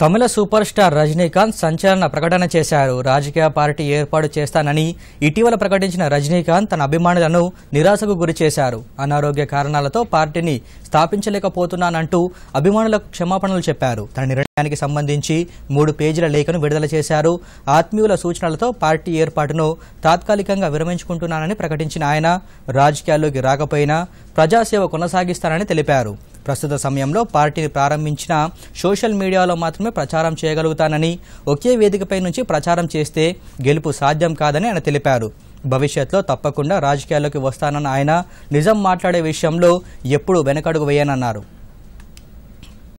తమిళ super star Rajinikanth సంచలన ప్రకటన చేశారు రాజకీయ పార్టీ ఏర్పాటు చేస్తానని ఇటీవల ప్రకటించిన రజనీకాంత్ తన అభిమానులను నిరాశకు గురి చేశారు అనారోగ్య కారణాలతో పార్టీని స్థాపించలేకపోతున్నానంటూ అభిమానులకు క్షమాపణలు చెప్పారు తన నిర్ణయానికి సంబంధించి మూడు పేజీల లేఖను విడుదల చేశారు ఆత్మీయుల సూచనలతో పార్టీ ఏర్పాటును తాత్కాలికంగా విరమించుకుంటున్నానని ప్రకటించిన ఆయన రాజకీయాల్లోకి రాకపోయినా ప్రజాసేవ కొనసాగిస్తానని తెలిపారు ప్రస్తుత సమయంలో పార్టీని ప్రారంభించిన సోషల్ మీడియాలో మాత్రమే ప్రచారం చేయగలుగుతానని ఒకే వేదికపై నుంచి ప్రచారం చేస్తే గెలుపు సాధ్యం కాదని ఆయన తెలిపారు భవిష్యత్లో తప్పకుండా రాజకీయాల్లోకి వస్తానన్న ఆయన నిజం మాట్లాడే విషయంలో ఎప్పుడూ వెనకడుగు వేయనన్నారు